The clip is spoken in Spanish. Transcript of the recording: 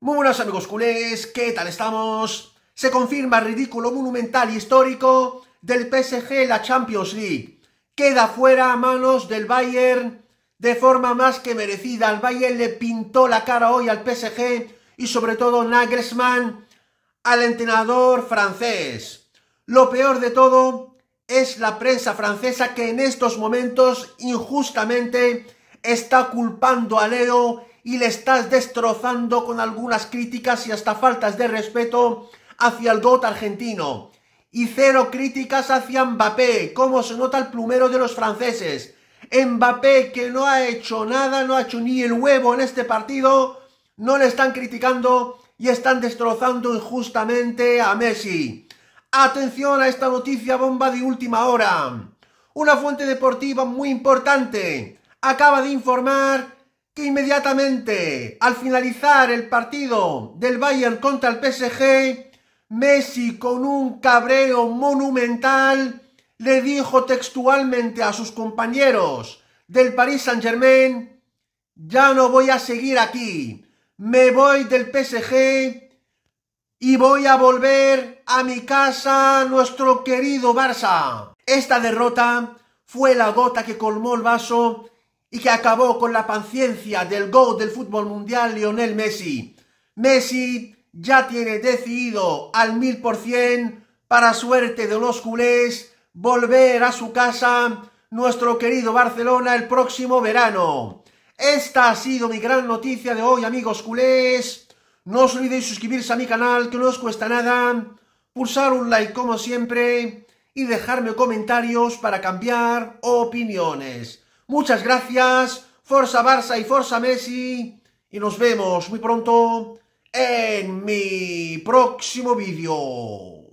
Muy buenas amigos culés, ¿qué tal estamos? Se confirma el ridículo monumental y histórico del PSG la Champions League. Queda fuera a manos del Bayern de forma más que merecida. El Bayern le pintó la cara hoy al PSG y sobre todo Nagelsmann al entrenador francés. Lo peor de todo es la prensa francesa que en estos momentos injustamente está culpando a Leo y le estás destrozando con algunas críticas y hasta faltas de respeto hacia el GOT argentino. Y cero críticas hacia Mbappé, como se nota el plumero de los franceses. Mbappé, que no ha hecho nada, no ha hecho ni el huevo en este partido, no le están criticando y están destrozando injustamente a Messi. Atención a esta noticia bomba de última hora. Una fuente deportiva muy importante acaba de informar que inmediatamente al finalizar el partido del Bayern contra el PSG, Messi con un cabreo monumental le dijo textualmente a sus compañeros del Paris Saint-Germain, ya no voy a seguir aquí, me voy del PSG y voy a volver a mi casa, nuestro querido Barça. Esta derrota fue la gota que colmó el vaso y que acabó con la paciencia del gol del fútbol mundial Lionel Messi. Messi ya tiene decidido al mil por cien, para suerte de los culés, volver a su casa, nuestro querido Barcelona, el próximo verano. Esta ha sido mi gran noticia de hoy, amigos culés. No os olvidéis suscribirse a mi canal, que no os cuesta nada, pulsar un like como siempre y dejarme comentarios para cambiar opiniones. Muchas gracias. Forza Barça y Forza Messi. Y nos vemos muy pronto en mi próximo vídeo.